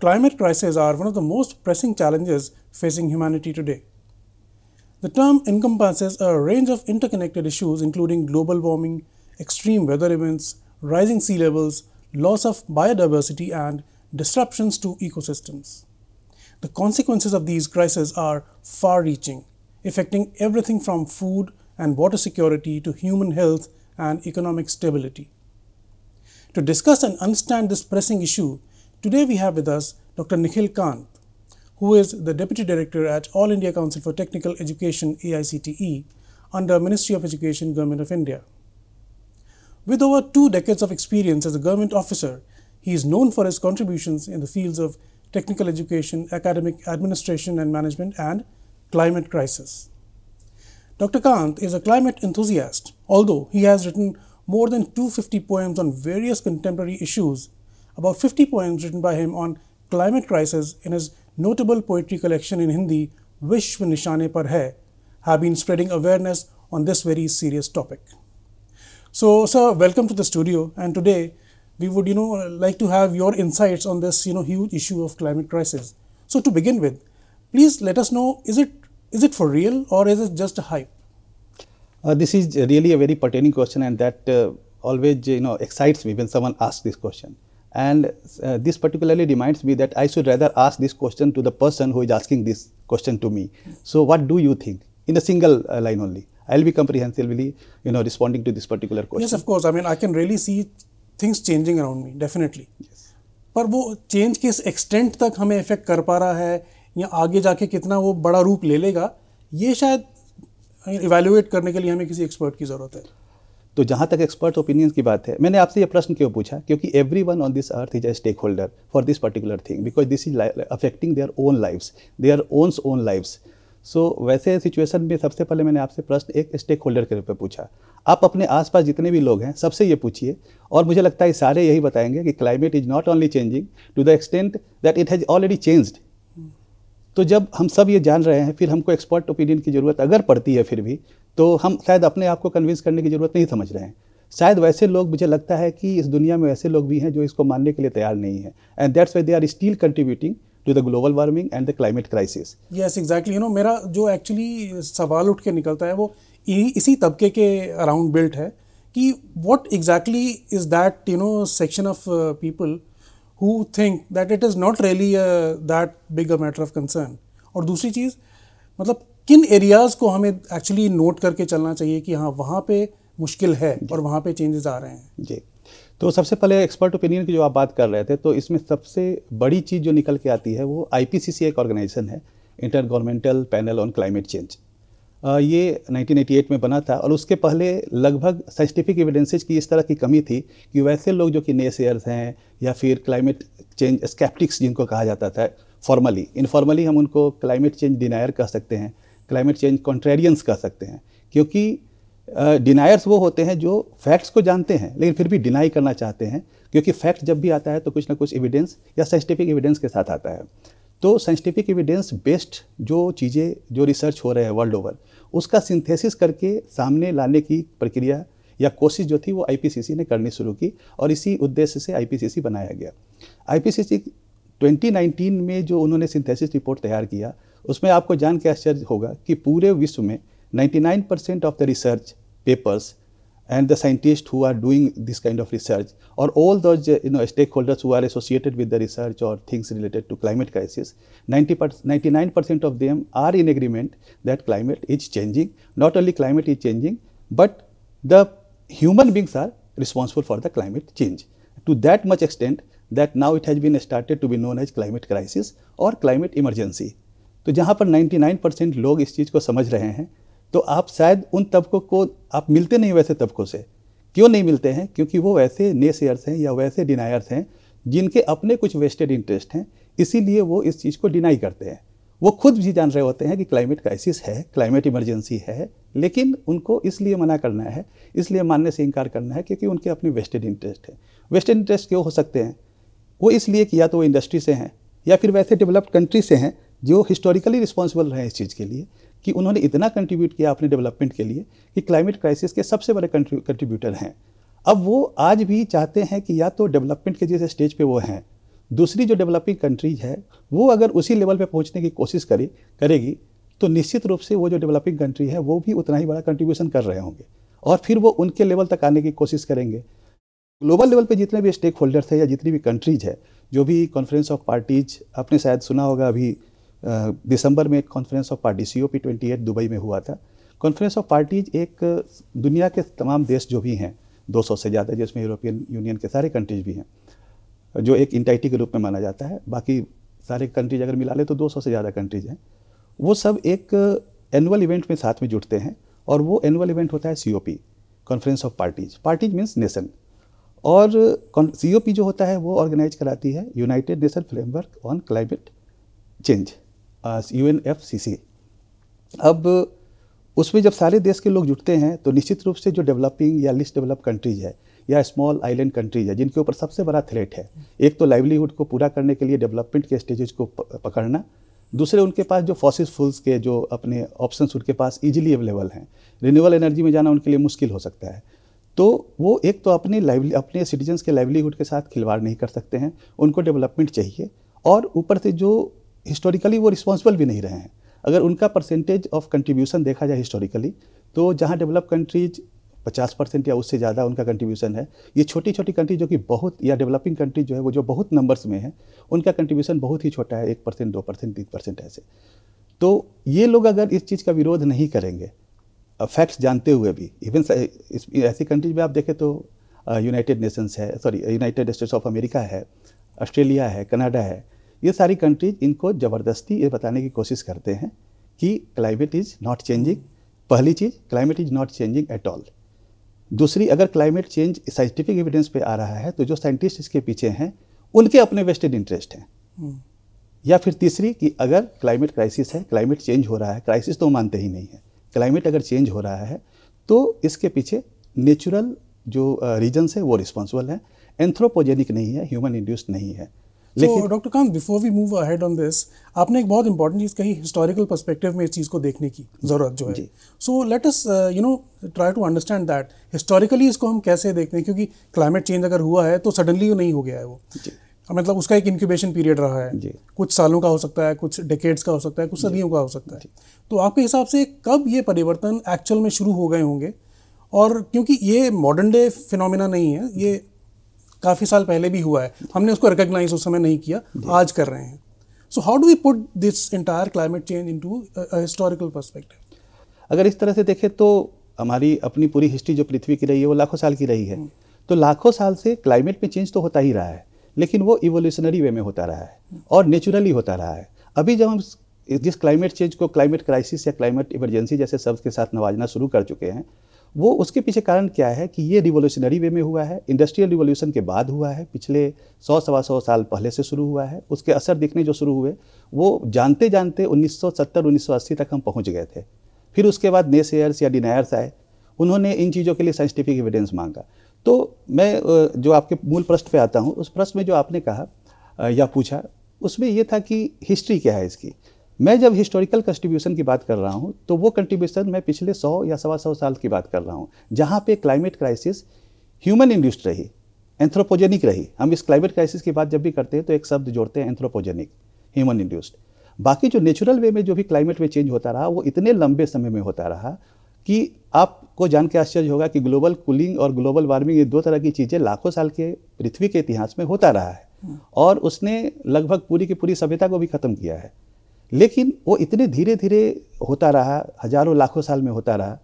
climate crises are one of the most pressing challenges facing humanity today. The term encompasses a range of interconnected issues including global warming, extreme weather events, rising sea levels, loss of biodiversity and disruptions to ecosystems. The consequences of these crises are far-reaching, affecting everything from food and water security to human health and economic stability. To discuss and understand this pressing issue, Today we have with us Dr. Nikhil Kant, who is the Deputy Director at All India Council for Technical Education AICTE under Ministry of Education, Government of India. With over two decades of experience as a government officer, he is known for his contributions in the fields of technical education, academic administration and management, and climate crisis. Dr. Kant is a climate enthusiast, although he has written more than 250 poems on various contemporary issues about 50 poems written by him on climate crisis in his notable poetry collection in Hindi, Vishw Nishane Par Hai, have been spreading awareness on this very serious topic. So, sir, welcome to the studio. And today, we would, you know, like to have your insights on this, you know, huge issue of climate crisis. So, to begin with, please let us know: is it is it for real or is it just a hype? Uh, this is really a very pertaining question, and that uh, always, you know, excites me when someone asks this question. and uh, this particularly reminds me that I should rather ask this question to the person who is asking this question to me. So, what do you think in a single uh, line only? i'll be comprehensively, you know, responding to this particular question. Yes, of course. I mean, I can really see things changing around me, definitely. Yes. पर वो change किस extent तक हमें effect कर पा रहा है या आगे जाके kitna wo bada roop le lega ye shayad evaluate karne ke liye hame kisi expert ki zarurat hai तो जहाँ तक एक्सपर्ट ओपिनियंस की बात है मैंने आपसे ये प्रश्न क्यों पूछा क्योंकि every one on this earth is a stake holder for this particular thing because this is affecting their own lifes their owns own lifes so वैसे सिचुएशन में सबसे पहले मैंने आपसे प्रश्न एक स्टेक होल्डर के रूप में पूछा आप अपने आसपास जितने भी लोग हैं सबसे ये पूछिए और मुझे लगता है सारे यही बताएंगे कि climate is not only changing to the extent that it has already changed तो जब हम सब ये जान रहे हैं फिर हमको एक्सपर्ट ओपिनियन की ज़रूरत अगर पड़ती है फिर भी तो हम शायद अपने आप को कन्विंस करने की ज़रूरत नहीं समझ रहे हैं शायद वैसे लोग मुझे लगता है कि इस दुनिया में वैसे लोग भी हैं जो इसको मानने के लिए तैयार नहीं है and that's way they are still contributing to the global warming and the climate crisis yes exactly you know मेरा जो एक्चुअली सवाल उठ के निकलता है वो इसी तबके के अराउंड बिल्ट है कि what exactly is that you know section of people who think that it is not really that big a matter of concern और दूसरी चीज़ मतलब किन एरियाज़ को हमें एक्चुअली नोट करके चलना चाहिए कि हाँ वहाँ पे मुश्किल है और वहाँ पे चेंजेस आ रहे हैं जी तो सबसे पहले एक्सपर्ट ओपिनियन की जो आप बात कर रहे थे तो इसमें सबसे बड़ी चीज़ जो निकल के आती है वो आई एक ऑर्गेनाइजेशन है inter governmental panel on climate change ये 1988 में बना था और उसके पहले लगभग साइंटिफिक एविडेंसेज की इस तरह की कमी थी कि वैसे लोग जो कि शेयर्स हैं या फिर क्लाइमेट चेंज स्केप्टिक्स जिनको कहा जाता था फॉर्मली इनफॉर्मली हम उनको क्लाइमेट चेंज डिनायर कह सकते हैं क्लाइमेट चेंज कॉन्ट्रेरियंस कह सकते हैं क्योंकि डिनायर्स वो होते हैं जो फैक्ट्स को जानते हैं लेकिन फिर भी डिनाई करना चाहते हैं क्योंकि फैक्ट जब भी आता है तो कुछ ना कुछ एविडेंस या साइंटिफिक एविडेंस के साथ आता है तो साइंटिफिक एविडेंस बेस्ड जो चीज़ें जो रिसर्च हो रहे हैं वर्ल्ड ओवर उसका सिंथेसिस करके सामने लाने की प्रक्रिया या कोशिश जो थी वो आई ने करनी शुरू की और इसी उद्देश्य से आई बनाया गया आई 2019 में जो उन्होंने सिंथेसिस रिपोर्ट तैयार किया उसमें आपको जान के आश्चर्य होगा कि पूरे विश्व में 99% percent of the research papers and the scientist who doing this kind of research और ऑल दो you know stake holders who are associated with the research और things related to climate crisis 99% percent of them are in agreement that climate is changing not only climate is changing but the human beings are responsible for the climate change to that much extent that now it has been started to be known as climate crisis और climate emergency तो जहाँ पर 99% लोग इस चीज़ को समझ रहे हैं तो आप शायद उन तबकों को आप मिलते नहीं वैसे तबकों से क्यों नहीं मिलते हैं क्योंकि वो वैसे नेसेयर्स हैं या वैसे डिनायर्स हैं जिनके अपने कुछ वेस्टेड इंटरेस्ट हैं इसीलिए वो इस चीज़ को डिनाई करते हैं वो खुद भी जान रहे होते हैं कि क्लाइमेट क्राइसिस है क्लाइमेट इमरजेंसी है लेकिन उनको इसलिए मना करना है इसलिए मानने से इनकार करना है क्योंकि उनके अपने वेस्टेड इंटरेस्ट हैं वेस्टेड इंटरेस्ट क्यों हो सकते हैं वो इसलिए कि या तो वो इंडस्ट्री से हैं या फिर वैसे डेवलप्ड कंट्री से हैं जो हिस्टोरिकली रिस्पॉन्सिबल रहे इस चीज़ के लिए कि उन्होंने इतना कंट्रीब्यूट किया अपने डेवलपमेंट के लिए कि क्लाइमेट क्राइसिस के सबसे बड़े कंट्रीब्यूटर हैं अब वो आज भी चाहते हैं कि या तो डेवलपमेंट के जिस स्टेज पे वो हैं दूसरी जो डेवलपिंग कंट्रीज है वो अगर उसी लेवल पे पहुंचने की कोशिश करे करेगी तो निश्चित रूप से वो जो डेवलपिंग कंट्री है वो भी उतना ही बड़ा कंट्रीब्यूशन कर रहे होंगे और फिर वो उनके लेवल तक आने की कोशिश करेंगे ग्लोबल लेवल पे जितने भी स्टेक होल्डर है या जितनी भी कंट्रीज है जो भी कॉन्फ्रेंस ऑफ पार्टीज आपने शायद सुना होगा अभी दिसंबर में एक conference of party C O P twenty eight Dubai में हुआ था कॉन्फ्रेंस ऑफ पार्टीज एक दुनिया के तमाम देश जो भी हैं 200 से ज़्यादा जिसमें यूरोपियन यूनियन के सारे कंट्रीज भी हैं जो एक इंटाइटी के रूप में माना जाता है बाकी सारे कंट्रीज अगर मिला ले तो 200 से ज़्यादा कंट्रीज हैं वो सब एक एनुअल इवेंट में साथ में जुटते हैं और वो एनुअल इवेंट होता है C conference of parties parties means nation और सी जो होता है वो ऑर्गेनाइज कराती है United Nation framework on climate change U N F C C अब उसमें जब सारे देश के लोग जुटते हैं तो निश्चित रूप से जो डेवलपिंग या लिस्ट डेवलप कंट्रीज है या स्मॉल आइलैंड कंट्रीज है जिनके ऊपर सबसे बड़ा थ्रेट है एक तो लाइवलीहुड को पूरा करने के लिए डेवलपमेंट के स्टेजेस को पकड़ना दूसरे उनके पास जो फॉसिस फूल्स के जो अपने ऑप्शंस उनके पास इजीली अवेलेबल हैं रिन्यूएबल एनर्जी में जाना उनके लिए मुश्किल हो सकता है तो वो एक तो अपने लाइवली अपने सिटीजन्स के लाइवलीहुड के साथ खिलवाड़ नहीं कर सकते हैं उनको डेवलपमेंट चाहिए और ऊपर से जो हिस्टोरिकली वो रिस्पॉन्सिबल भी नहीं रहे हैं अगर उनका परसेंटेज ऑफ कंट्रीब्यूशन देखा जाए हिस्टोरिकली तो जहाँ डेवलप कंट्रीज 50 परसेंट या उससे ज़्यादा उनका कंट्रीब्यूशन है ये छोटी छोटी कंट्री जो कि बहुत या डेवलपिंग कंट्री जो है वो जो बहुत नंबर्स में है उनका कंट्रीब्यूशन बहुत ही छोटा है एक परसेंट दो परसेंट तीन परसेंट ऐसे तो ये लोग अगर इस चीज़ का विरोध नहीं करेंगे फैक्ट्स जानते हुए भी इवन ऐसी कंट्रीज में आप देखें तो यूनाइटेड नेशंस है sorry United States of America है ऑस्ट्रेलिया है कनाडा है ये सारी कंट्रीज इनको ज़बरदस्ती ये बताने की कोशिश करते हैं कि क्लाइमेट इज़ नॉट चेंजिंग पहली चीज़ climate is not changing at all दूसरी अगर क्लाइमेट चेंज साइंटिफिक एविडेंस पे आ रहा है तो जो साइंटिस्ट इसके पीछे हैं उनके अपने वेस्टेड इंटरेस्ट हैं हम्म। या फिर तीसरी कि अगर क्लाइमेट क्राइसिस है क्लाइमेट चेंज हो रहा है क्राइसिस तो मानते ही नहीं है क्लाइमेट अगर चेंज हो रहा है तो इसके पीछे नेचुरल जो रीजन्स है वो रिस्पॉन्सिबल है एंथ्रोपोजेनिक नहीं है ह्यूमन इंड्यूस्ड नहीं है लेकिन doctor Kant before we move ahead on this आपने एक बहुत इंपॉर्टेंट चीज़ कही हिस्टोरिकल पर्सपेक्टिव में इस चीज़ को देखने की ज़रूरत जो है so let us you know try to understand that historically इसको हम कैसे देखते हैं क्योंकि क्लाइमेट चेंज अगर हुआ है तो सडनली नहीं हो गया है वो मतलब उसका एक इंक्यूबेशन पीरियड रहा है कुछ सालों का हो सकता है कुछ डेकेड्स का हो सकता है कुछ सदियों का हो सकता है तो आपके हिसाब से कब ये परिवर्तन एक्चुअल में शुरू हो गए होंगे और क्योंकि ये मॉडर्न डे फिनोमिना नहीं है ये काफ़ी साल पहले भी हुआ है हमने उसको रिकग्नाइज उस समय नहीं किया आज कर रहे हैं so how do we put this entire climate change into historical perspective अगर इस तरह से देखें तो हमारी अपनी पूरी हिस्ट्री जो पृथ्वी की रही है वो लाखों साल की रही है तो लाखों साल से क्लाइमेट में चेंज तो होता ही रहा है लेकिन वो इवोल्यूशनरी वे में होता रहा है और नेचुरली होता रहा है अभी जब हम जिस क्लाइमेट चेंज को क्लाइमेट क्राइसिस या क्लाइमेट इमरजेंसी जैसे शब्द के साथ नवाजना शुरू कर चुके हैं वो उसके पीछे कारण क्या है कि ये रिवोल्यूशनरी वे में हुआ है इंडस्ट्रियल रिवोल्यूशन के बाद हुआ है पिछले सौ सवा सौ साल पहले से शुरू हुआ है उसके असर दिखने जो शुरू हुए वो जानते जानते 1970 1980 तक हम पहुंच गए थे फिर उसके बाद ने सेयर्स या डिनायर्स आए उन्होंने इन चीज़ों के लिए साइंटिफिक एविडेंस मांगा तो मैं जो आपके मूल प्रश्न पर आता हूँ उस प्रश्न में जो आपने कहा या पूछा उसमें यह था कि हिस्ट्री क्या है इसकी मैं जब हिस्टोरिकल कंट्रीब्यूशन की बात कर रहा हूँ तो वो कंट्रीब्यूशन मैं पिछले सौ या सवा सौ साल की बात कर रहा हूँ जहाँ पे क्लाइमेट क्राइसिस ह्यूमन इंड्यूस्ड रही एंथ्रोपोजेनिक रही हम इस क्लाइमेट क्राइसिस की बात जब भी करते हैं तो एक शब्द जोड़ते हैं एंथ्रोपोजेनिक ह्यूमन इंड्यूस्ड बाकी जो नेचुरल वे में जो भी क्लाइमेट में चेंज होता रहा वो इतने लंबे समय में होता रहा कि आपको जान के आश्चर्य होगा कि ग्लोबल कूलिंग और ग्लोबल वार्मिंग ये दो तरह की चीज़ें लाखों साल के पृथ्वी के इतिहास में होता रहा है हम्म। और उसने लगभग पूरी की पूरी सभ्यता को भी खत्म किया है लेकिन वो इतने धीरे धीरे होता रहा हजारों लाखों साल में होता रहा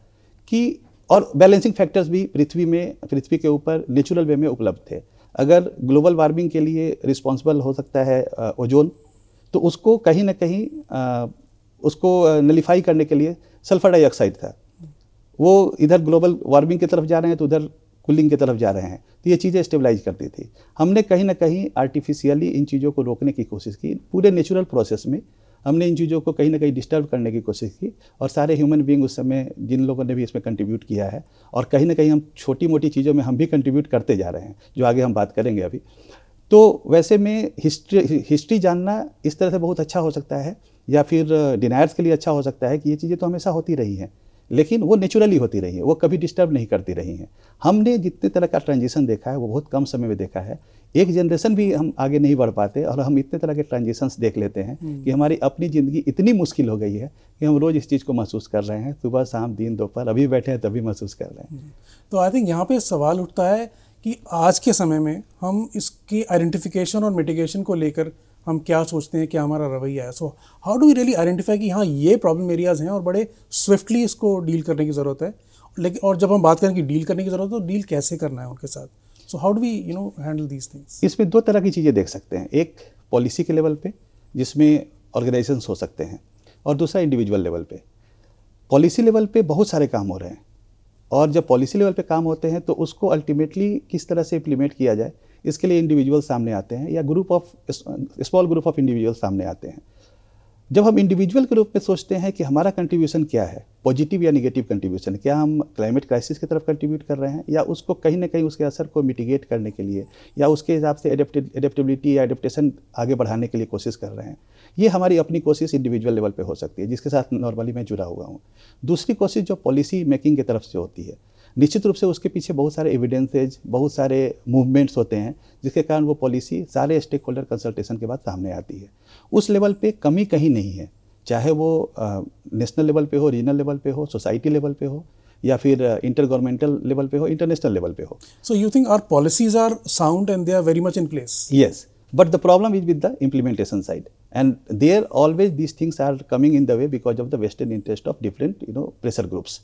कि और बैलेंसिंग फैक्टर्स भी पृथ्वी में पृथ्वी के ऊपर नेचुरल वे में उपलब्ध थे अगर ग्लोबल वार्मिंग के लिए रिस्पॉन्सिबल हो सकता है ओजोन तो उसको कहीं ना कहीं आ, उसको नलीफाई करने के लिए सल्फर डाइऑक्साइड था वो इधर ग्लोबल वार्मिंग की तरफ जा रहे हैं तो उधर कूलिंग की तरफ जा रहे हैं तो ये चीज़ें स्टेबलाइज करती थी हमने कहीं ना कहीं आर्टिफिशियली इन चीज़ों को रोकने की कोशिश की पूरे नेचुरल प्रोसेस में हमने इन चीज़ों को कहीं ना कहीं डिस्टर्ब करने की कोशिश की और सारे ह्यूमन बींग उस समय जिन लोगों ने भी इसमें कंट्रीब्यूट किया है और कहीं ना कहीं हम छोटी मोटी चीज़ों में हम भी कंट्रीब्यूट करते जा रहे हैं जो आगे हम बात करेंगे अभी तो वैसे में हिस्ट्री हिस्ट्री जानना इस तरह से बहुत अच्छा हो सकता है या फिर डिनायर्स uh, के लिए अच्छा हो सकता है कि ये चीज़ें तो हमेशा होती रही हैं लेकिन वो नेचुरली होती रही है वो कभी डिस्टर्ब नहीं करती रही हैं हमने जितने तरह का ट्रांजिशन देखा है वो बहुत कम समय में देखा है एक जनरेशन भी हम आगे नहीं बढ़ पाते और हम इतने तरह के ट्रांजिशंस देख लेते हैं हम्म। कि हमारी अपनी ज़िंदगी इतनी मुश्किल हो गई है कि हम रोज़ इस चीज़ को महसूस कर रहे हैं सुबह शाम दिन दोपहर अभी बैठे हैं तभी महसूस कर रहे हैं तो आई थिंक यहाँ पर सवाल उठता है कि आज के समय में हम इसकी आइडेंटिफिकेशन और मिटिगेशन को लेकर हम क्या सोचते हैं क्या हमारा रवैया है so how do really identify कि हाँ ये प्रॉब्लम एरियाज़ हैं और बड़े स्विफ्टली इसको डील करने की ज़रूरत है लेकिन और जब हम बात करें कि डील करने की ज़रूरत है तो डील कैसे करना है उनके साथ so how do we you know handle these things इसमें दो तरह की चीज़ें देख सकते हैं एक पॉलिसी के लेवल पे जिसमें ऑर्गेनाइजेशन हो सकते हैं और दूसरा इंडिविजुअल लेवल पे पॉलिसी लेवल पे बहुत सारे काम हो रहे हैं और जब पॉलिसी लेवल पे काम होते हैं तो उसको अल्टीमेटली किस तरह से इम्प्लीमेंट किया जाए इसके लिए इंडिविजुअल सामने आते हैं या group of small group of individual सामने आते हैं जब हम इंडिविजुअल के रूप में सोचते हैं कि हमारा कंट्रीब्यूशन क्या है पॉजिटिव या निगेटिव कंट्रीब्यूशन क्या हम क्लाइमेट क्राइसिस की तरफ कंट्रीब्यूट कर रहे हैं या उसको कहीं ना कहीं उसके असर को मिटिगेट करने के लिए या उसके हिसाब से एडेप्टेबिलिटी या एडेप्टेशन आगे बढ़ाने के लिए कोशिश कर रहे हैं ये हमारी अपनी कोशिश इंडिविजुअल लेवल पर हो सकती है जिसके साथ नॉर्मली मैं जुड़ा हुआ हूँ दूसरी कोशिश जो पॉलिसी मेकिंग की तरफ से होती है निश्चित रूप से उसके पीछे बहुत सारे एविडेंसेज बहुत सारे मूवमेंट्स होते हैं जिसके कारण वो पॉलिसी सारे स्टेक होल्डर कंसल्टेशन के बाद सामने आती है उस लेवल पे कमी कहीं नहीं है चाहे वो नेशनल लेवल पे हो रीजनल लेवल पे हो सोसाइटी लेवल पे हो या फिर इंटर गवर्नमेंटल लेवल पे हो इंटरनेशनल लेवल पे हो so you think are policies are sound and they are very much in place yes the problem is with the implementation side and they are always these things are coming in the way because of the western interest of different you know pressure groups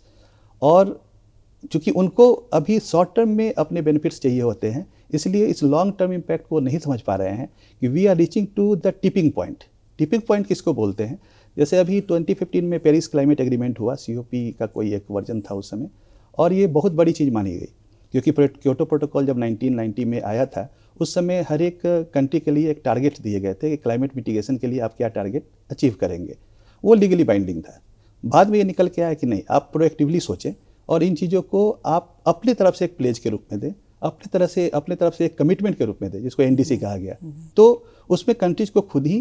और चूँकि उनको अभी short term में अपने benefits चाहिए होते हैं इसलिए इस लॉन्ग टर्म इम्पैक्ट को नहीं समझ पा रहे हैं कि we are reaching to the tipping point tipping point किसको बोलते हैं जैसे अभी 2015 में पेरिस क्लाइमेट एग्रीमेंट हुआ सी का कोई एक वर्जन था उस समय और ये बहुत बड़ी चीज़ मानी गई क्योंकि क्योटो प्रोटोकॉल जब 1990 में आया था उस समय हर एक कंट्री के लिए एक टारगेट दिए गए थे कि क्लाइमेट मिटिगेशन के लिए आप क्या टारगेट अचीव करेंगे वो लीगली बाइंडिंग था बाद में ये निकल के आया कि नहीं आप प्रोएक्टिवली सोचें और इन चीज़ों को आप अपनी तरफ से एक प्लेज के रूप में दें अपनी तरफ से अपने तरफ से एक कमिटमेंट के रूप में दें जिसको एनडीसी कहा गया हम्म, हम्म। तो उसमें कंट्रीज को खुद ही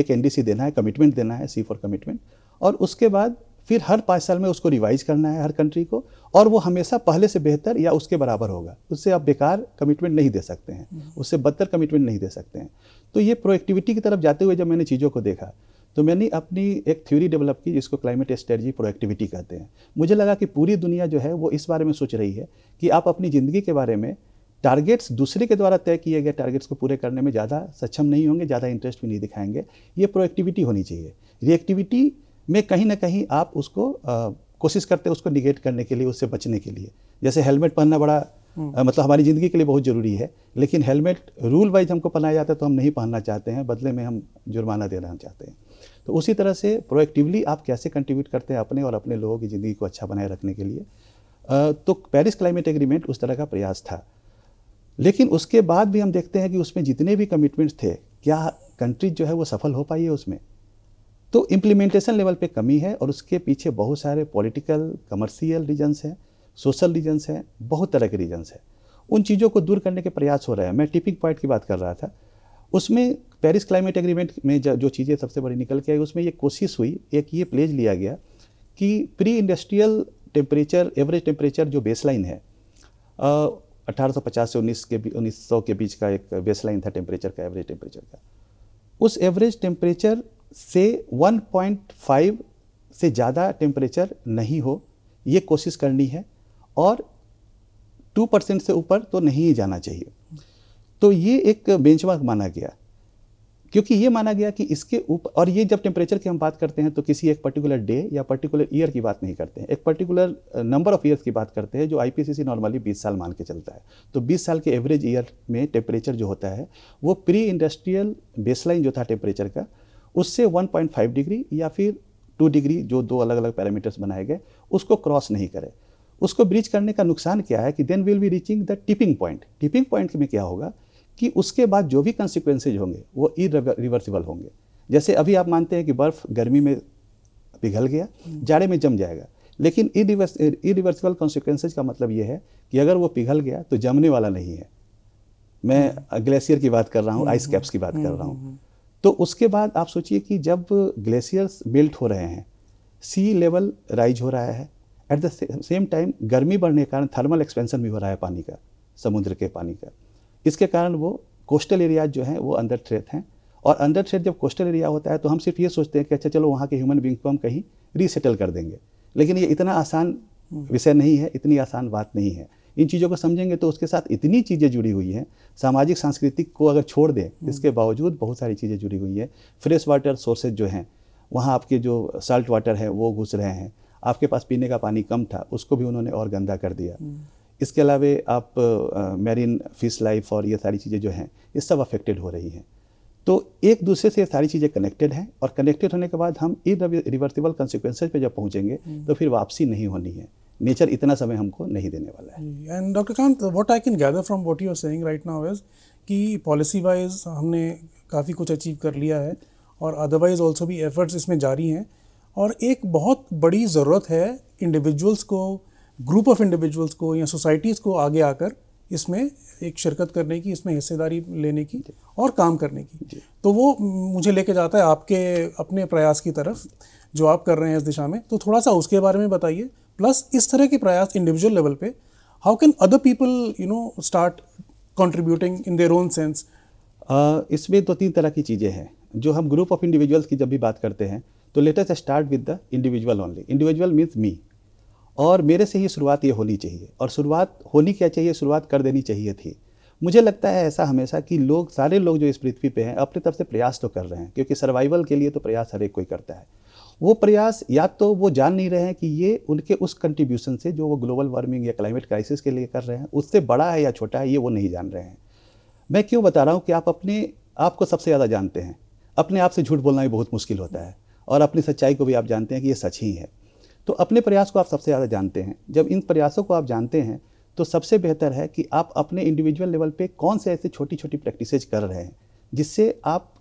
एक एनडीसी देना है कमिटमेंट देना है सी फॉर कमिटमेंट और उसके बाद फिर हर पाँच साल में उसको रिवाइज करना है हर कंट्री को और वो हमेशा पहले से बेहतर या उसके बराबर होगा उससे आप बेकार कमिटमेंट नहीं दे सकते हैं हम्म। उससे बदतर कमिटमेंट नहीं दे सकते हैं तो ये प्रोएक्टिविटी की तरफ जाते हुए जब मैंने चीज़ों को देखा तो मैंने अपनी एक थ्योरी डेवलप की जिसको क्लाइमेट स्ट्रेटजी प्रोएक्टिविटी कहते हैं मुझे लगा कि पूरी दुनिया जो है वो इस बारे में सोच रही है कि आप अपनी ज़िंदगी के बारे में टारगेट्स दूसरे के द्वारा तय किए गए टारगेट्स को पूरे करने में ज़्यादा सक्षम नहीं होंगे ज़्यादा इंटरेस्ट भी नहीं दिखाएंगे ये प्रोएक्टिविटी होनी चाहिए रिएक्टिविटी में कहीं ना कहीं आप उसको कोशिश करते हैं उसको निगेट करने के लिए उससे बचने के लिए जैसे हेलमेट पहनना बड़ा आ, हम्म। मतलब हमारी ज़िंदगी के लिए बहुत ज़रूरी है लेकिन हेलमेट रूल वाइज हमको पहनाया जाता है तो हम नहीं पहनना चाहते हैं बदले में हम जुर्माना देना चाहते हैं तो उसी तरह से प्रोएक्टिवली आप कैसे कंट्रीब्यूट करते हैं अपने और अपने लोगों की ज़िंदगी को अच्छा बनाए रखने के लिए तो पेरिस क्लाइमेट एग्रीमेंट उस तरह का प्रयास था लेकिन उसके बाद भी हम देखते हैं कि उसमें जितने भी कमिटमेंट्स थे क्या कंट्रीज जो है वो सफल हो पाई है उसमें तो इम्प्लीमेंटेशन लेवल पे कमी है और उसके पीछे बहुत सारे पॉलिटिकल कमर्शियल रीजन्स हैं सोशल रीजन्स हैं बहुत तरह के रीजन्स हैं उन चीज़ों को दूर करने के प्रयास हो रहे हैं मैं टिपिंग पॉइंट की बात कर रहा था उसमें पेरिस क्लाइमेट एग्रीमेंट में जो चीज़ें सबसे बड़ी निकल के आई उसमें ये कोशिश हुई एक ये प्लेज लिया गया कि pre industrial temperature average temperature जो बेसलाइन है अठारह से उन्नीस के 1900 के बीच का एक बेसलाइन था टेम्परेचर का एवरेज टेम्परेचर का उस एवरेज टेम्परेचर से 1.5 से ज़्यादा टेम्परेचर नहीं हो ये कोशिश करनी है और 2 परसेंट से ऊपर तो नहीं जाना चाहिए तो ये एक बेंचमार्क माना गया क्योंकि ये माना गया कि इसके ऊपर और ये जब टेम्परेचर की हम बात करते हैं तो किसी एक पर्टिकुलर डे या पर्टिकुलर ईयर की बात नहीं करते हैं एक पर्टिकुलर नंबर ऑफ ईयर्स की बात करते हैं जो आईपीसीसी नॉर्मली 20 साल मान के चलता है तो 20 साल के एवरेज ईयर में टेम्परेचर जो होता है वो प्री इंडस्ट्रियल बेसलाइन जो था टेम्परेचर का उससे वन डिग्री या फिर टू डिग्री जो दो अलग अलग पैरामीटर्स बनाए गए उसको क्रॉस नहीं करे उसको ब्रीच करने का नुकसान क्या है कि then will be reaching the tipping point tipping point में क्या होगा कि उसके बाद जो भी कंसिक्वेंसेज होंगे वो ई रिवर्सिबल होंगे जैसे अभी आप मानते हैं कि बर्फ़ गर्मी में पिघल गया हम्म। जाड़े में जम जाएगा लेकिन इ रिवर्सिबल कॉन्सिक्वेंसेज का मतलब ये है कि अगर वो पिघल गया तो जमने वाला नहीं है मैं हम्म। ग्लेशियर की बात कर रहा हूँ आइस हम्म, कैप्स की बात कर रहा हूँ तो उसके बाद आप सोचिए कि जब ग्लेशियर्स मेल्ट हो रहे हैं सी लेवल राइज हो रहा है एट द सेम टाइम गर्मी बढ़ने के कारण थर्मल एक्सपेंशन भी हो रहा है पानी का समुद्र के पानी का इसके कारण वो कोस्टल एरिया जो हैं वो अंडर थ्रेट हैं और अंडर थ्रेट जब कोस्टल एरिया होता है तो हम सिर्फ ये सोचते हैं कि अच्छा चलो वहाँ के ह्यूमन बींग को हम कहीं रीसेटल कर देंगे लेकिन ये इतना आसान हम्म। विषय नहीं है इतनी आसान बात नहीं है इन चीज़ों को समझेंगे तो उसके साथ इतनी चीज़ें जुड़ी हुई हैं सामाजिक सांस्कृतिक को अगर छोड़ दें हम्म। इसके बावजूद बहुत सारी चीज़ें जुड़ी हुई हैं फ्रेश वाटर सोर्सेज जो हैं वहाँ आपके जो साल्ट वाटर है वो घुस रहे हैं आपके पास पीने का पानी कम था उसको भी उन्होंने और गंदा कर दिया हम्म। इसके अलावा आप मैरिन फिश लाइफ और ये सारी चीज़ें जो हैं ये सब अफेक्टेड हो रही हैं तो एक दूसरे से ये सारी चीज़ें कनेक्टेड हैं और कनेक्टेड होने के बाद हम इन रिवर्सिबल कंसिक्वेंसेज पे जब पहुँचेंगे हम्म। तो फिर वापसी नहीं होनी है नेचर इतना समय हमको नहीं देने वाला है and doctor Kant what I can gather from what you are saying right now is कि पॉलिसी वाइज हमने काफ़ी कुछ अचीव कर लिया है और अदरवाइज ऑल्सो भी एफर्ट्स इसमें जारी हैं और एक बहुत बड़ी ज़रूरत है इंडिविजुअल्स को ग्रुप ऑफ इंडिविजुअल्स को या सोसाइटीज़ को आगे आकर इसमें एक शिरकत करने की इसमें हिस्सेदारी लेने की और काम करने की तो वो मुझे लेके जाता है आपके अपने प्रयास की तरफ जो आप कर रहे हैं इस दिशा में तो थोड़ा सा उसके बारे में बताइए प्लस इस तरह के प्रयास इंडिविजुअल लेवल पे how can other people you know start contributing in their own sense इसमें दो तीन तरह की चीज़ें हैं जो हम ग्रुप ऑफ इंडिविजुअल्स की जब भी बात करते हैं तो latest start with the individual only individual means me और मेरे से ही शुरुआत ये होनी चाहिए और शुरुआत होनी क्या चाहिए शुरुआत कर देनी चाहिए थी मुझे लगता है ऐसा हमेशा कि लोग सारे लोग जो इस पृथ्वी पे हैं अपनी तरफ से प्रयास तो कर रहे हैं क्योंकि सर्वाइवल के लिए तो प्रयास हर एक कोई करता है वो प्रयास या तो वो जान नहीं रहे हैं कि ये उनके उस कंट्रीब्यूशन से जो वो ग्लोबल वार्मिंग या क्लाइमेट क्राइसिस के लिए कर रहे हैं उससे बड़ा है या छोटा है ये वो नहीं जान रहे हैं मैं क्यों बता रहा हूँ कि आप अपने आप को सबसे ज़्यादा जानते हैं अपने आप से झूठ बोलना भी बहुत मुश्किल होता है और अपनी सच्चाई को भी आप जानते हैं कि ये सच ही है तो अपने प्रयास को आप सबसे ज़्यादा जानते हैं जब इन प्रयासों को आप जानते हैं तो सबसे बेहतर है कि आप अपने इंडिविजुअल लेवल पे कौन से ऐसे छोटी छोटी प्रैक्टिसेज कर रहे हैं जिससे आप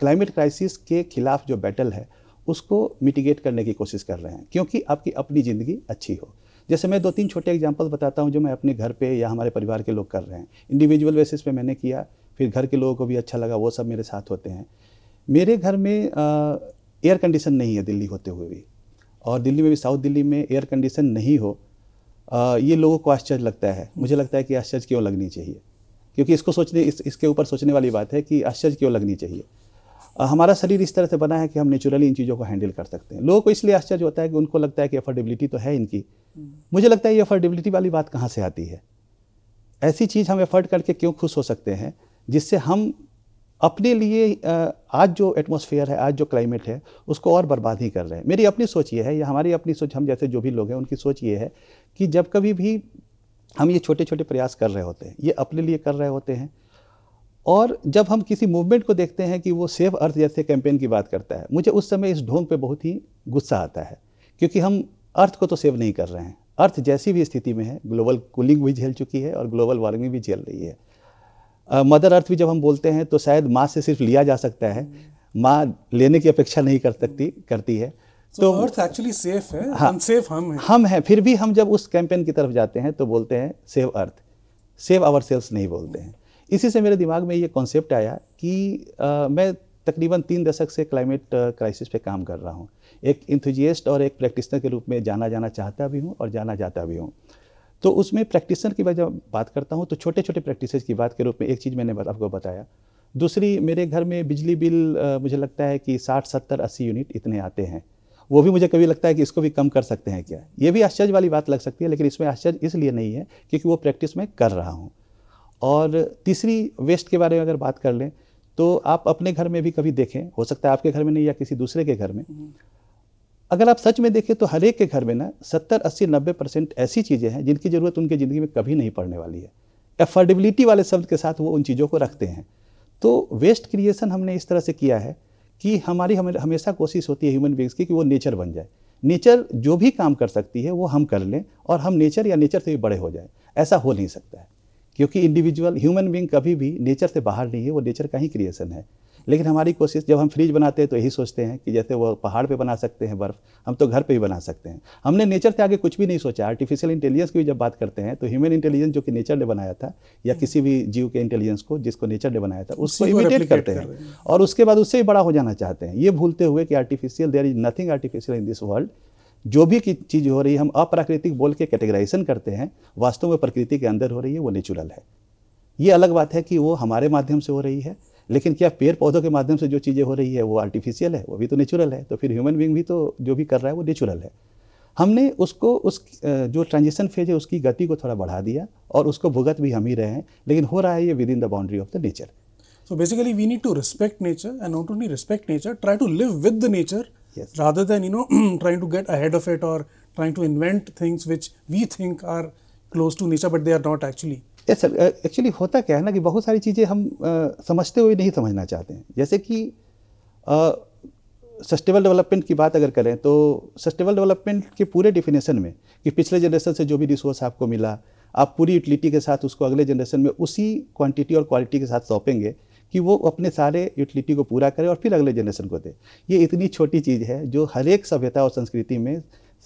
क्लाइमेट क्राइसिस के खिलाफ जो बैटल है उसको मिटिगेट करने की कोशिश कर रहे हैं क्योंकि आपकी अपनी ज़िंदगी अच्छी हो जैसे मैं दो तीन छोटे एग्जाम्पल बताता हूँ जो मैं अपने घर पे या हमारे परिवार के लोग कर रहे हैं इंडिविजुअल बेसिस पे मैंने किया फिर घर के लोगों को भी अच्छा लगा वो सब मेरे साथ होते हैं मेरे घर में एयर कंडीशन नहीं है दिल्ली होते हुए भी और दिल्ली में भी साउथ दिल्ली में एयर कंडीशन नहीं हो आ, ये लोगों को आश्चर्य लगता है मुझे लगता है कि आश्चर्य क्यों लगनी चाहिए क्योंकि इसको सोचने इस इसके ऊपर सोचने वाली बात है कि आश्चर्य क्यों लगनी चाहिए आ, हमारा शरीर इस तरह से बना है कि हम नेचुरली इन चीज़ों को हैंडल कर सकते हैं लोगों को इसलिए आश्चर्य होता है कि उनको लगता है कि अफोर्डेबिलिटी तो है इनकी हम्म। मुझे लगता है ये अफोर्डेबिलिटी वाली बात कहाँ से आती है ऐसी चीज़ हम एफर्ट करके क्यों खुश हो सकते हैं जिससे हम अपने लिए आज जो एटमॉस्फेयर है आज जो क्लाइमेट है उसको और बर्बाद ही कर रहे हैं मेरी अपनी सोच ये है या हमारी अपनी सोच हम जैसे जो भी लोग हैं उनकी सोच ये है कि जब कभी भी हम ये छोटे छोटे प्रयास कर रहे होते हैं ये अपने लिए कर रहे होते हैं और जब हम किसी मूवमेंट को देखते हैं कि वो सेव अर्थ जैसे कैंपेन की बात करता है मुझे उस समय इस ढोंग पे बहुत ही गुस्सा आता है क्योंकि हम अर्थ को तो सेव नहीं कर रहे हैं अर्थ जैसी भी स्थिति में है ग्लोबल कूलिंग भी झेल चुकी है और ग्लोबल वार्मिंग भी झेल रही है मदर अर्थ भी जब हम बोलते हैं तो शायद माँ से सिर्फ लिया जा सकता है माँ लेने की अपेक्षा नहीं कर सकती करती है so तो अर्थ एक्चुअली सेफ है हाँ, सेफ हम हैं हम हैं फिर भी हम जब उस कैंपेन की तरफ जाते हैं तो बोलते हैं save earth save ourselves नहीं बोलते हैं इसी से मेरे दिमाग में ये कॉन्सेप्ट आया कि आ, मैं तकरीबन तीन दशक से क्लाइमेट क्राइसिस पे काम कर रहा हूँ एक इंथुजिएस्ट और एक प्रैक्टिसनर के रूप में जाना जाना चाहता भी हूँ और जाना जाता भी हूँ तो उसमें प्रैक्टिसर की वजह बात करता हूँ तो छोटे छोटे प्रैक्टिस की बात के रूप में एक चीज़ मैंने आपको बताया दूसरी मेरे घर में बिजली बिल मुझे लगता है कि साठ सत्तर अस्सी यूनिट इतने आते हैं वो भी मुझे कभी लगता है कि इसको भी कम कर सकते हैं क्या ये भी आश्चर्य वाली बात लग सकती है लेकिन इसमें आश्चर्य इसलिए नहीं है क्योंकि वो प्रैक्टिस मैं कर रहा हूँ और तीसरी वेस्ट के बारे में अगर बात कर लें तो आप अपने घर में भी कभी देखें हो सकता है आपके घर में नहीं या किसी दूसरे के घर में हम्म। अगर आप सच में देखें तो हर एक के घर में ना सत्तर अस्सी नब्बे परसेंट ऐसी चीज़ें हैं जिनकी ज़रूरत उनकी ज़िंदगी में कभी नहीं पड़ने वाली है एफोर्डेबिलिटी वाले शब्द के साथ वो उन चीज़ों को रखते हैं तो वेस्ट क्रिएशन हमने इस तरह से किया है कि हमारी हमें हमेशा कोशिश होती है ह्यूमन बींग्स की कि वो नेचर बन जाए नेचर जो भी काम कर सकती है वो हम कर लें और हम नेचर या नेचर से भी बड़े हो जाए ऐसा हो नहीं सकता है क्योंकि इंडिविजुअल ह्यूमन बींग कभी भी नेचर से बाहर नहीं है वो नेचर का ही क्रिएशन है लेकिन हमारी कोशिश जब हम फ्रिज बनाते हैं तो यही सोचते हैं कि जैसे वो पहाड़ पे बना सकते हैं बर्फ़ हम तो घर पे ही बना सकते हैं हमने नेचर से आगे कुछ भी नहीं सोचा आर्टिफिशियल इंटेलिजेंस की जब बात करते हैं तो ह्यूमन इंटेलिजेंस जो कि नेचर ने बनाया था या किसी भी जीव के इंटेलिजेंस को जिसको नेचर ने बनाया था उसको इमिटेट करते हैं और उसके बाद उससे ही बड़ा हो जाना चाहते हैं ये भूलते हुए कि artificial there is nothing artificial in this world जो भी चीज़ हो रही है हम अप्राकृतिक बोल के कैटेगराइजेशन करते हैं वास्तव में प्रकृति के अंदर हो रही है वो नेचुरल है ये अलग बात है कि वो हमारे माध्यम से हो रही है लेकिन क्या पेड़ पौधों के माध्यम से जो चीज़ें हो रही है वो आर्टिफिशियल है वो भी तो नेचुरल है तो फिर ह्यूमन बींग भी तो जो भी कर रहा है वो नेचुरल है हमने उसको उस जो ट्रांजिशन फेज है उसकी गति को थोड़ा बढ़ा दिया और उसको भुगत भी हम ही रहे हैं लेकिन हो रहा है ये within the boundary of the nature so basically we need to respect nature and not only respect nature try to live with the nature rather than you know trying to get ahead of it और trying to invent things which we think are close to nature but they are not actually yes sir actually होता क्या है ना कि बहुत सारी चीज़ें हम आ, समझते हुए नहीं समझना चाहते हैं जैसे कि सस्टेबल डेवलपमेंट की बात अगर करें तो सस्टेबल डेवलपमेंट के पूरे डिफिनेशन में कि पिछले जनरेशन से जो भी रिसोर्स आपको मिला आप पूरी यूटिलिटी के साथ उसको अगले जनरेशन में उसी क्वांटिटी और क्वालिटी के साथ सौंपेंगे कि वो अपने सारे यूटिलिटी को पूरा करे और फिर अगले जनरेशन को दे ये इतनी छोटी चीज़ है जो हर एक सभ्यता और संस्कृति में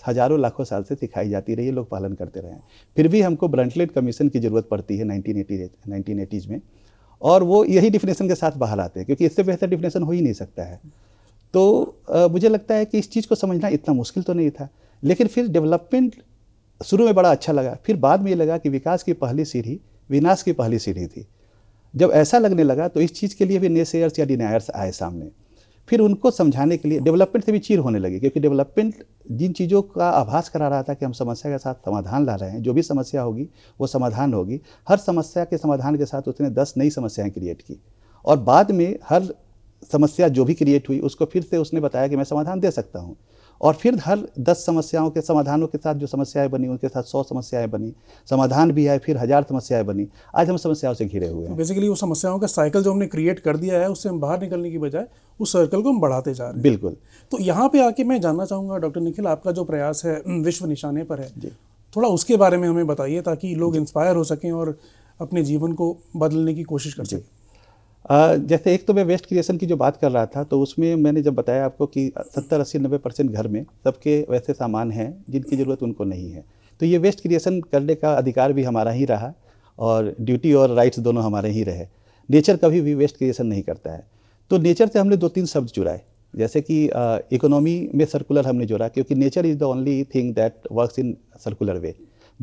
हजारों लाखों साल से सिखाई जाती रही है लोग पालन करते रहे हैं फिर भी हमको ब्रंटलेट कमीशन की ज़रूरत पड़ती है नाइनटीन एटीज़ में और वो यही डिफिनेशन के साथ बाहर आते हैं क्योंकि इससे बेहतर डिफिनेशन हो ही नहीं सकता है तो आ, मुझे लगता है कि इस चीज़ को समझना इतना मुश्किल तो नहीं था लेकिन फिर डेवलपमेंट शुरू में बड़ा अच्छा लगा फिर बाद में ये लगा कि विकास की पहली सीढ़ी विनाश की पहली सीढ़ी थी जब ऐसा लगने लगा तो इस चीज़ के लिए भी नेसेयर्स या डिनायर्स आए सामने फिर उनको समझाने के लिए डेवलपमेंट से भी चीर होने लगी क्योंकि डेवलपमेंट जिन चीज़ों का आभास करा रहा था कि हम समस्या के साथ समाधान ला रहे हैं जो भी समस्या होगी वो समाधान होगी हर समस्या के समाधान के साथ उसने दस नई समस्याएं क्रिएट की और बाद में हर समस्या जो भी क्रिएट हुई उसको फिर से उसने बताया कि मैं समाधान दे सकता हूँ और फिर हर दस समस्याओं के समाधानों के साथ जो समस्याएं बनी उनके साथ सौ समस्याएं बनी समाधान भी आए फिर हजार समस्याएं बनी आज हम समस्याओं से घिरे हुए हैं बेसिकली वो समस्याओं का साइकिल जो हमने क्रिएट कर दिया है उससे हम बाहर निकलने की बजाय उस सर्कल को हम बढ़ाते जा रहे हैं बिल्कुल तो यहाँ पे आके मैं जानना चाहूँगा डॉक्टर निखिल आपका जो प्रयास है विश्व निशाने पर है थोड़ा उसके बारे में हमें बताइए ताकि लोग इंस्पायर हो सकें और अपने जीवन को बदलने की कोशिश कर सकें जैसे एक तो मैं वेस्ट क्रिएशन की जो बात कर रहा था तो उसमें मैंने जब बताया आपको कि सत्तर अस्सी नब्बे परसेंट घर में सबके वैसे सामान हैं जिनकी ज़रूरत उनको नहीं है तो ये वेस्ट क्रिएशन करने का अधिकार भी हमारा ही रहा और ड्यूटी और राइट्स दोनों हमारे ही रहे नेचर कभी भी वेस्ट क्रिएशन नहीं करता है तो नेचर से हमने दो तीन शब्द जुड़ाए जैसे कि इकोनॉमी में सर्कुलर हमने जोड़ा क्योंकि nature is the only thing that work in circular way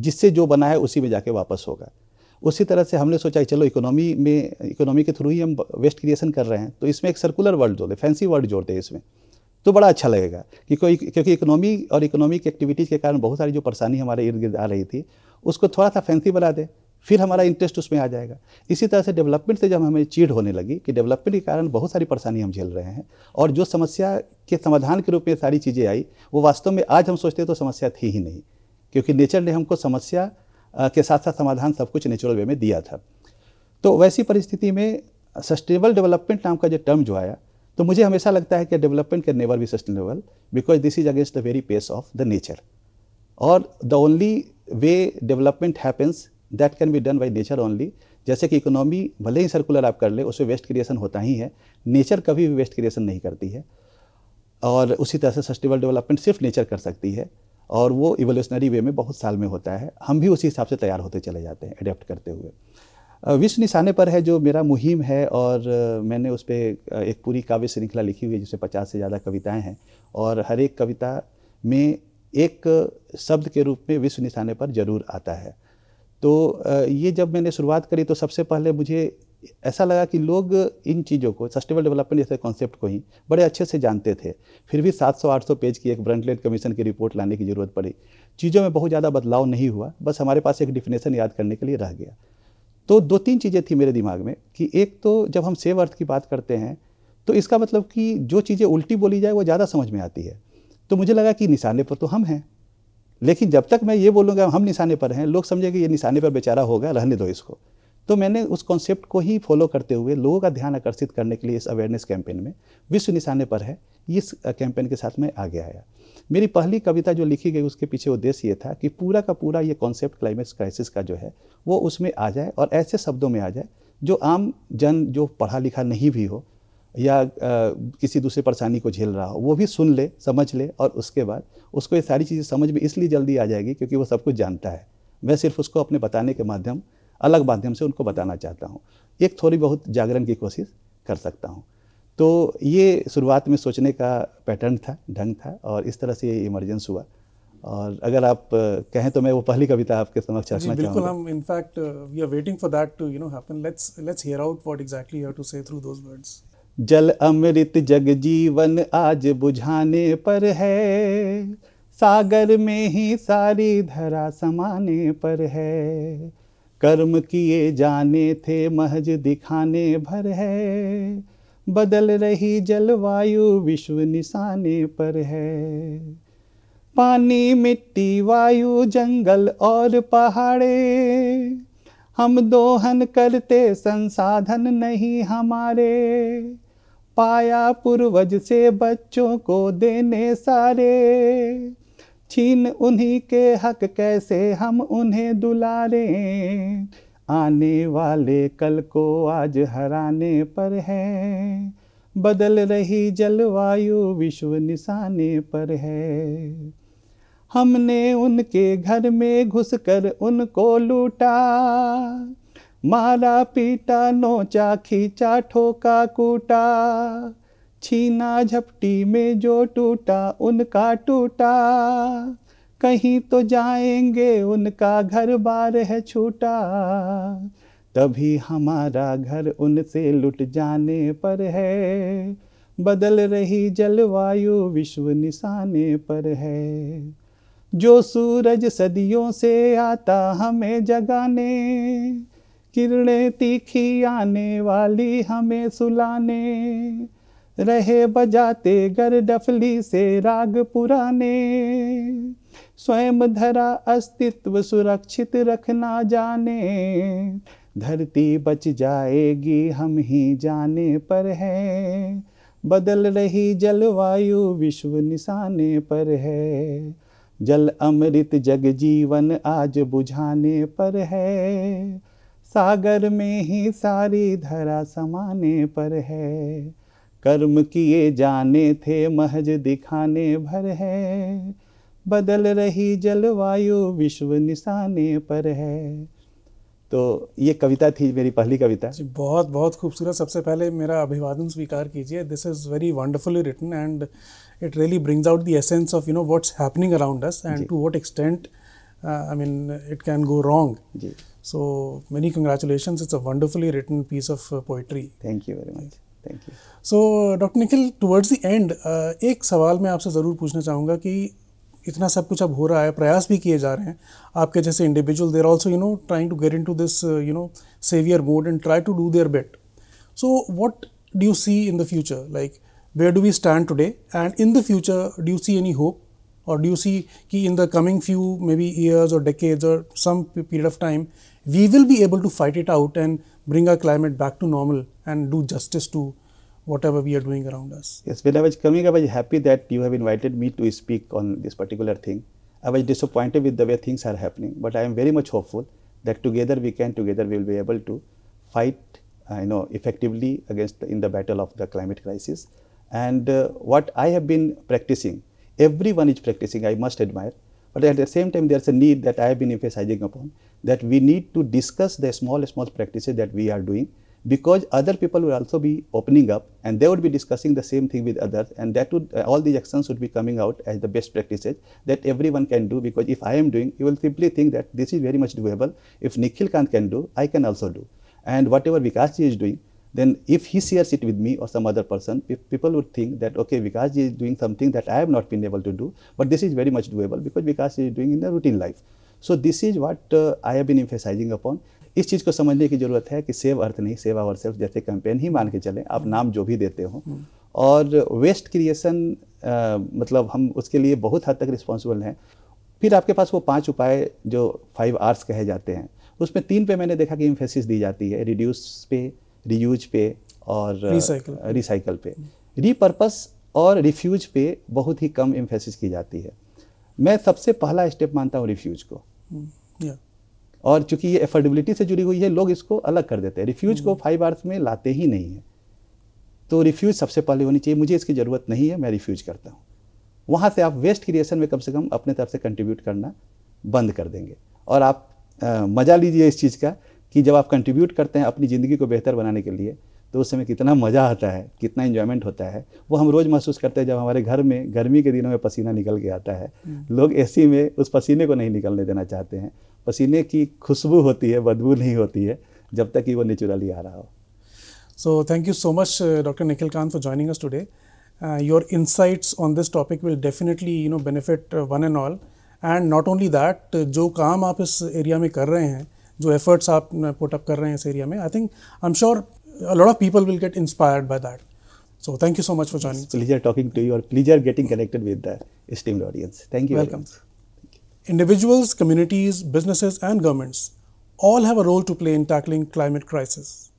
जिससे जो बना है उसी में जाके वापस होगा उसी तरह से हमने सोचा चलो इकोनॉमी में इकोनॉमी के थ्रू ही हम वेस्ट क्रिएशन कर रहे हैं तो इसमें एक सर्कुलर वर्ड जोड़ दें फैंसी वर्ड जोड़ दें इसमें तो बड़ा अच्छा लगेगा कि कोई क्योंकि इकोनॉमी और इकोनॉमिक एक्टिविटीज़ के कारण बहुत सारी जो परेशानी हमारे इर्द गिर्द आ रही थी उसको थोड़ा सा फैंसी बना दें फिर हमारा इंटरेस्ट उसमें आ जाएगा इसी तरह से डेवलपमेंट से जब हमें चीड़ होने लगी कि डेवलपमेंट के कारण बहुत सारी परेशानी हम झेल रहे हैं और जो समस्या के समाधान के रूप में सारी चीज़ें आई वो वास्तव में आज हम सोचते तो समस्या थी ही नहीं क्योंकि नेचर ने हमको समस्या के साथ साथ समाधान सब कुछ नेचुरल वे में दिया था तो वैसी परिस्थिति में सस्टेनेबल डेवलपमेंट नाम का जो टर्म जो आया तो मुझे हमेशा लगता है कि development can never be sustainable because this is against the very pace of the nature और the only way development happens that can be done by nature only जैसे कि इकोनॉमी भले ही सर्कुलर आप कर ले उसमें वेस्ट क्रिएशन होता ही है नेचर कभी भी वेस्ट क्रिएशन नहीं करती है और उसी तरह से सस्टेनेबल डेवलपमेंट सिर्फ नेचर कर सकती है और वो इवोल्यूशनरी वे में बहुत साल में होता है हम भी उसी हिसाब से तैयार होते चले जाते हैं अडेप्ट करते हुए विश्व निशाने पर है जो मेरा मुहिम है और मैंने उस पर एक पूरी काव्य श्रृंखला लिखी हुई है जिसमें पचास से ज़्यादा कविताएं हैं और हर एक कविता में एक शब्द के रूप में विश्व निशाने पर जरूर आता है तो ये जब मैंने शुरुआत करी तो सबसे पहले मुझे ऐसा लगा कि लोग इन चीज़ों को सस्टेबल डेवलपमेंट जैसे कॉन्सेप्ट को ही बड़े अच्छे से जानते थे फिर भी 700-800 पेज की एक ब्रंटलेट कमीशन की रिपोर्ट लाने की ज़रूरत पड़ी चीज़ों में बहुत ज़्यादा बदलाव नहीं हुआ बस हमारे पास एक डिफिनेशन याद करने के लिए रह गया तो दो तीन चीज़ें थी मेरे दिमाग में कि एक तो जब हम सेव अर्थ की बात करते हैं तो इसका मतलब कि जो चीज़ें उल्टी बोली जाए वो ज़्यादा समझ में आती है तो मुझे लगा कि निशाने पर तो हम हैं लेकिन जब तक मैं ये बोलूँगा हम निशाने पर हैं लोग समझेंगे ये निशाने पर बेचारा होगा रहने दो इसको तो मैंने उस कॉन्सेप्ट को ही फॉलो करते हुए लोगों का ध्यान आकर्षित करने के लिए इस अवेयरनेस कैंपेन में विश्व निशाने पर है इस कैंपेन के साथ मैं आगे आया मेरी पहली कविता जो लिखी गई उसके पीछे उद्देश्य ये था कि पूरा का पूरा ये कॉन्सेप्ट क्लाइमेट क्राइसिस का जो है वो उसमें आ जाए और ऐसे शब्दों में आ जाए जो आम जन जो पढ़ा लिखा नहीं भी हो या आ, किसी दूसरे परेशानी को झेल रहा हो वो भी सुन ले समझ ले और उसके बाद उसको ये सारी चीज़ें समझ में इसलिए जल्दी आ जाएगी क्योंकि वो सब कुछ जानता है मैं सिर्फ उसको अपने बताने के माध्यम अलग माध्यम से उनको बताना चाहता हूँ एक थोड़ी बहुत जागरण की कोशिश कर सकता हूँ तो ये शुरुआत में सोचने का पैटर्न था ढंग था और इस तरह से ये इमरजेंस हुआ और अगर आप कहें तो मैं वो पहली कविता आपके समक्ष रखना बिल्कुल हम in fact we are waiting for that to you know happen let's let's hear out what exactly you have to say through those words जल अमृत जग जीवन आज बुझाने पर है सागर में ही सारी धरा समाने पर है कर्म किए जाने थे महज दिखाने भर है बदल रही जलवायु विश्व निशाने पर है पानी मिट्टी वायु जंगल और पहाड़े हम दोहन करते संसाधन नहीं हमारे पाया पूर्वज से बच्चों को देने सारे छीन उन्हीं के हक कैसे हम उन्हें दुलारें आने वाले कल को आज हराने पर है बदल रही जलवायु विश्व निशाने पर है हमने उनके घर में घुसकर उनको लूटा मारा पीटा नोचा खींचा ठोका कूटा छीना झपटी में जो टूटा उनका टूटा कहीं तो जाएंगे उनका घर बार है छूटा तभी हमारा घर उनसे लुट जाने पर है बदल रही जलवायु विश्व निशाने पर है जो सूरज सदियों से आता हमें जगाने किरणें तीखी आने वाली हमें सुलाने रहे बजाते गर डफली से राग पुराने स्वयं धरा अस्तित्व सुरक्षित रखना जाने धरती बच जाएगी हम ही जाने पर है बदल रही जलवायु विश्व निशाने पर है जल अमृत जग जीवन आज बुझाने पर है सागर में ही सारी धरा समाने पर है कर्म किए जाने थे महज दिखाने भर है बदल रही जलवायु विश्व निशाने पर है तो ये कविता थी मेरी पहली कविता जी बहुत बहुत खूबसूरत सबसे पहले मेरा अभिवादन स्वीकार कीजिए this is very wonderfully written and it really brings out the essence of you know what's happening around us and to what extent I mean it can go wrong जी so many congratulation it's a wonderfully written piece of poetry thank you very much thank you so doctor Nikhil towards the end एक सवाल मैं आपसे ज़रूर पूछना चाहूँगा कि इतना सब कुछ अब हो रहा है प्रयास भी किए जा रहे हैं आपके जैसे individual there also you know trying to get into this you know saviour mode and try to do their bet so what do you see in the future like where do we stand today and in the future do you see any hope or you see कि in the coming few maybe years और decades और some period of time we will be able to fight it out and bring a climate back to normal and do justice to whatever we are doing around us. Yes, when I was coming, I was happy that you have invited me to speak on this particular thing. I was disappointed with the way things are happening, but I am very much hopeful that together we can, together we will be able to fight, I uh, know, effectively against the, in the battle of the climate crisis. And uh, what I have been practicing, everyone is practicing, I must admire. But at the same time, there is a need that I have been emphasizing upon that we need to discuss the small, small practices that we are doing because other people will also be opening up and they would be discussing the same thing with others and that would uh, all these actions would be coming out as the best practices that everyone can do because if I am doing you will simply think that this is very much doable if Nikhil Khan can do I can also do and whatever Vikasji is doing then if he shares it with me or some other person, people would think that, okay, Vikasji is doing something that I have not been able to do, but this is very much doable because Vikasji is doing in the routine life. So this is what uh, I have been emphasizing upon इस चीज़ को समझने की ज़रूरत है कि save earth नहीं save ourself जैसे campaign ही मान के चलें आप हम्म। नाम जो भी देते हो हम्म। और वेस्ट क्रिएशन मतलब हम उसके लिए बहुत हद तक रिस्पॉन्सिबल हैं फिर आपके पास वो पांच उपाय जो फाइव आर्स कहे जाते हैं उसमें तीन पे मैंने देखा कि इम्फेसिस दी जाती है रिड्यूस पे रीयूज पे और रिसाइकल रिसाइकल पे रीपर्पस हम्म। और रिफ्यूज पे बहुत ही कम इम्फेसिस की जाती है मैं सबसे पहला स्टेप मानता हूँ रिफ्यूज को और चूंकि ये एफोर्डेबिलिटी से जुड़ी हुई है लोग इसको अलग कर देते हैं रिफ्यूज को फाइव हम्म। आर्स में लाते ही नहीं है तो रिफ्यूज सबसे पहले होनी चाहिए मुझे इसकी ज़रूरत नहीं है मैं रिफ्यूज करता हूँ वहाँ से आप वेस्ट क्रिएशन में कम से कम अपने तरफ से कंट्रीब्यूट करना बंद कर देंगे और आप मज़ा लीजिए इस चीज़ का कि जब आप कंट्रीब्यूट करते हैं अपनी ज़िंदगी को बेहतर बनाने के लिए तो उस समय कितना मज़ा आता है कितना इन्जॉयमेंट होता है वो हम रोज़ महसूस करते हैं जब हमारे घर में गर्मी के दिनों में पसीना निकल के आता है हम्म। लोग ए में उस पसीने को नहीं निकलने देना चाहते हैं पसीने की खुशबू होती है बदबू नहीं होती है जब तक कि वो नेचुरली आ रहा हो so thank you so much doctor Nikhil Nikhil for joining joining us your Uh, on this topic will definitely you know benefit one and all and not only that जो काम आप इस एरिया में कर रहे हैं जो एफर्ट्स आप पुट uh, अप कर रहे हैं इस एरिया में I think I am sure a lot of people will get inspired by that so thank you so much for joining pleasure talking to you और pleasure getting connected with the esteemed audience thank you welcome Individuals, communities, businesses and governments all have a role to play in tackling climate crisis.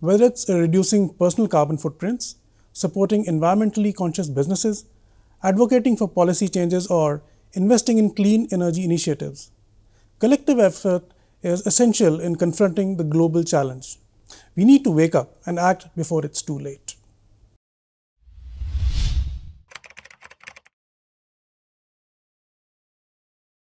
Whether it's reducing personal carbon footprints, supporting environmentally conscious businesses, advocating for policy changes or investing in clean energy initiatives. Collective effort is essential in confronting the global challenge. We need to wake up and act before it's too late.